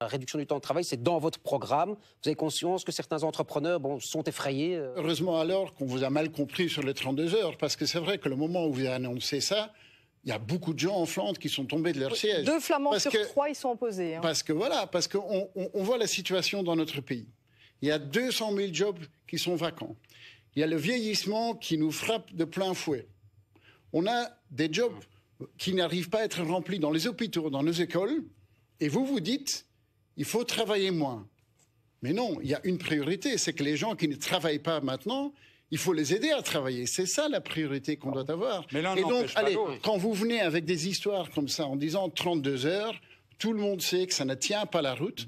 La réduction du temps de travail, c'est dans votre programme. Vous avez conscience que certains entrepreneurs sont effrayés euh Heureusement alors qu'on vous a mal compris sur les 32 heures, parce que c'est vrai que le moment où vous annoncez ça, il y a beaucoup de gens en Flandre qui sont tombés de leur siège. Deux Flamands sur trois, ils sont opposés. Hein. Parce que voilà, parce qu'on voit la situation dans notre pays. Il y a 200 000 jobs qui sont vacants. Il y a le vieillissement qui nous frappe de plein fouet. On a des jobs qui n'arrivent pas à être remplis dans les hôpitaux, dans nos écoles. Et vous vous dites, il faut travailler moins. Mais non, il y a une priorité, c'est que les gens qui ne travaillent pas maintenant, il faut les aider à travailler. C'est ça la priorité qu'on doit avoir. Et donc, allez, quand vous venez avec des histoires comme ça en disant 32 heures, tout le monde sait que ça ne tient pas la route.